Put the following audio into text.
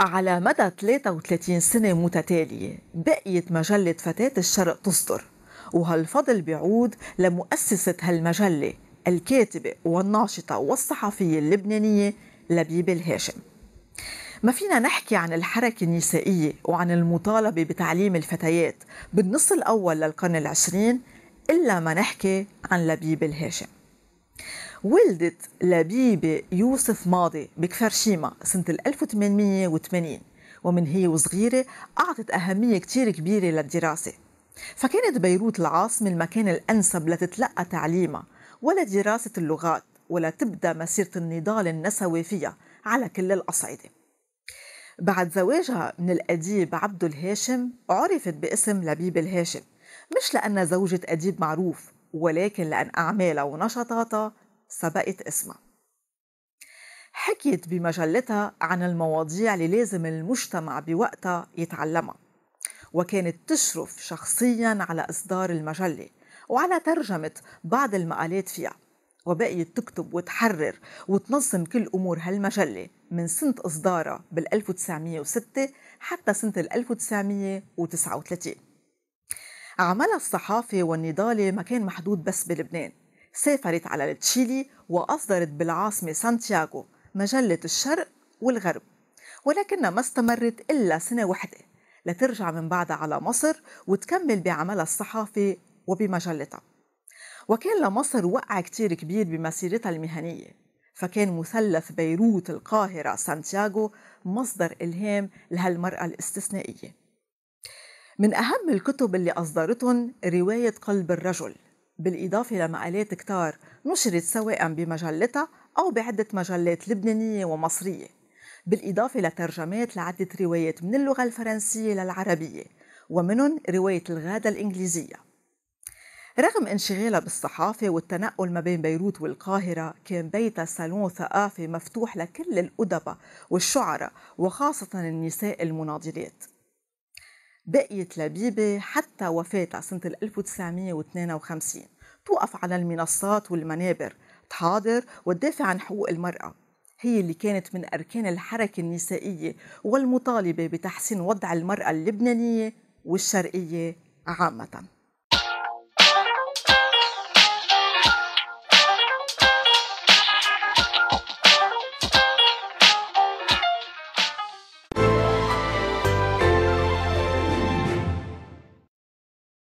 على مدى 33 سنة متتالية بقيت مجلة فتاة الشرق تصدر وهالفضل بيعود لمؤسسة هالمجلة الكاتبة والناشطة والصحفية اللبنانية لبيب الهاشم ما فينا نحكي عن الحركة النسائية وعن المطالبة بتعليم الفتيات بالنص الأول للقرن العشرين إلا ما نحكي عن لبيب الهاشم ولدت لبيبة يوسف ماضي بكفر شيما سنة 1880 ومن هي وصغيرة أعطت أهمية كتير كبيرة للدراسة فكانت بيروت العاصمة المكان الأنسب لتتلقى تعليمها ولا دراسة اللغات ولا تبدأ مسيرة النضال النسوي فيها على كل الأصعدة بعد زواجها من الأديب عبد الهاشم عرفت باسم لبيب الهاشم مش لأنها زوجة أديب معروف ولكن لأن أعمالها ونشاطاتها سبقت اسمها حكيت بمجلتها عن المواضيع اللي لازم المجتمع بوقتها يتعلمها وكانت تشرف شخصيا على إصدار المجلة وعلى ترجمة بعض المقالات فيها وبقيت تكتب وتحرر وتنظم كل أمور هالمجلة من سنة إصدارها بال 1906 حتى سنة 1939 عملها الصحافة والنضالة ما كان محدود بس بلبنان سافرت على تشيلي وأصدرت بالعاصمة سانتياغو مجلة الشرق والغرب ولكنها ما استمرت إلا سنة وحدة لترجع من بعدها على مصر وتكمل بعملها الصحافي وبمجلتها وكان لمصر وقع كتير كبير بمسيرتها المهنية فكان مثلث بيروت القاهرة سانتياغو مصدر إلهام لهالمرأة الاستثنائية من أهم الكتب اللي أصدرتهم رواية قلب الرجل بالإضافة لمقالات كتار نشرت سواء بمجلتها أو بعدة مجلات لبنانية ومصرية بالإضافة لترجمات لعدة روايات من اللغة الفرنسية للعربية ومنهم رواية الغادة الإنجليزية رغم انشغالها بالصحافة والتنقل ما بين بيروت والقاهرة كان بيتها صالون ثقافي مفتوح لكل الأدباء والشعراء وخاصة النساء المناضلات بقيت لبيبة حتى وفاتها سنة 1952 توقف على المنصات والمنابر تحاضر وتدافع عن حقوق المرأة هي اللي كانت من أركان الحركة النسائية والمطالبة بتحسين وضع المرأة اللبنانية والشرقية عامةً